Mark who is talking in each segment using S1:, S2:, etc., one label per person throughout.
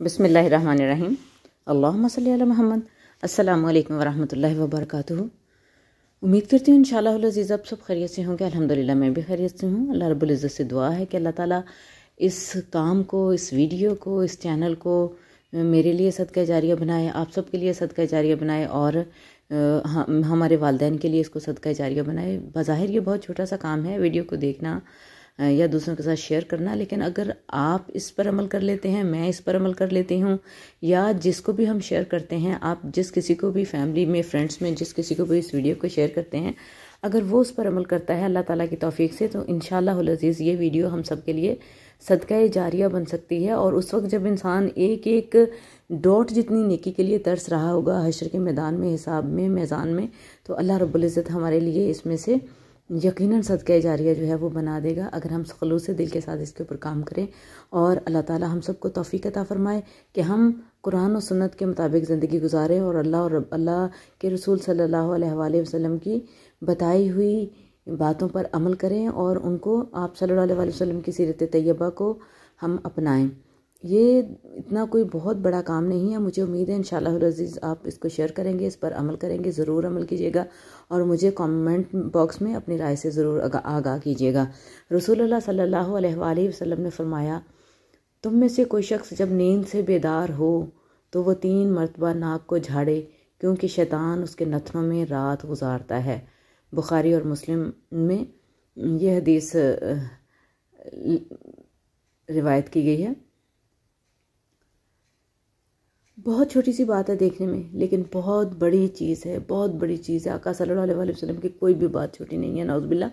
S1: بسم اللہ رحم الرحم اللہ علی محمد السلام علیکم ورحمۃ اللہ وبرکاتہ امید کرتی ہوں انشاءاللہ اللہ عزیز آپ سب خیریت سے ہوں گے الحمدللہ میں بھی خیریت سے ہوں اللہ رب العزت سے دعا ہے کہ اللہ تعالیٰ اس کام کو اس ویڈیو کو اس چینل کو میرے لیے صدقہ جاریہ بنائے آپ سب کے لیے صدقہ جاریہ بنائے اور ہمارے والدین کے لیے اس کو صدقہ جاریہ بنائے بظاہر یہ بہت چھوٹا سا کام ہے ویڈیو کو دیکھنا یا دوسروں کے ساتھ شیئر کرنا لیکن اگر آپ اس پر عمل کر لیتے ہیں میں اس پر عمل کر لیتی ہوں یا جس کو بھی ہم شیئر کرتے ہیں آپ جس کسی کو بھی فیملی میں فرینڈس میں جس کسی کو بھی اس ویڈیو کو شیئر کرتے ہیں اگر وہ اس پر عمل کرتا ہے اللہ تعالیٰ کی توفیق سے تو انشاءاللہ العزیز یہ ویڈیو ہم سب کے لیے صدقہ جاریہ بن سکتی ہے اور اس وقت جب انسان ایک ایک ڈاٹ جتنی نیکی کے لیے ترس رہا ہوگا حشر کے میدان میں حساب میں میزان میں تو اللہ رب العزت ہمارے لیے اس میں سے یقیناً صدقہ جاریہ جو ہے وہ بنا دے گا اگر ہم خلوص دل کے ساتھ اس کے اوپر کام کریں اور اللہ تعالی ہم سب کو توفیق عطا فرمائے کہ ہم قرآن و سنت کے مطابق زندگی گزاریں اور اللہ اور رب اللہ کے رسول صلی اللہ علیہ وآلہ وسلم کی بتائی ہوئی باتوں پر عمل کریں اور ان کو آپ صلی اللہ علیہ وآلہ وسلم کی سیرت طیبہ کو ہم اپنائیں یہ اتنا کوئی بہت بڑا کام نہیں ہے مجھے امید ہے انشاءاللہ العزیز آپ اس کو شیئر کریں گے اس پر عمل کریں گے ضرور عمل کیجیے گا اور مجھے کامنٹ باکس میں اپنی رائے سے ضرور آگاہ کیجیے گا رسول اللہ صلی اللہ علیہ وآلہ وسلم نے فرمایا تم میں سے کوئی شخص جب نیند سے بیدار ہو تو وہ تین مرتبہ ناک کو جھاڑے کیونکہ شیطان اس کے نتنوں میں رات گزارتا ہے بخاری اور مسلم میں یہ حدیث روایت کی گئی ہے بہت چھوٹی سی بات ہے دیکھنے میں لیکن بہت بڑی چیز ہے بہت بڑی چیز ہے آقا صلی اللہ علیہ وسلم کی کوئی بھی بات چھوٹی نہیں ہے نعوذ باللہ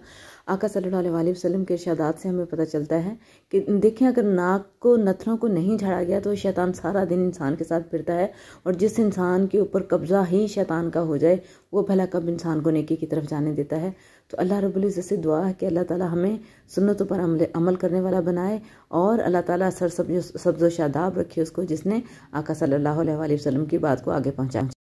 S1: آقا صلی اللہ علیہ وآلہ وسلم کے ارشادات سے ہمیں پتہ چلتا ہے کہ دیکھیں اگر ناک کو نتھروں کو نہیں جھاڑا گیا تو شیطان سارا دن انسان کے ساتھ پھرتا ہے اور جس انسان کے اوپر قبضہ ہی شیطان کا ہو جائے وہ بھلا کب انسان کو نیکی کی طرف جانے دیتا ہے تو اللہ رب العزت سے دعا ہے کہ اللہ تعالی ہمیں سنتوں پر عمل عمل کرنے والا بنائے اور اللہ تعالیٰ سر سبز و سبز و شاداب رکھے اس کو جس نے آقا صلی اللہ وآلہ وسلم کی بات کو آگے پہنچائیں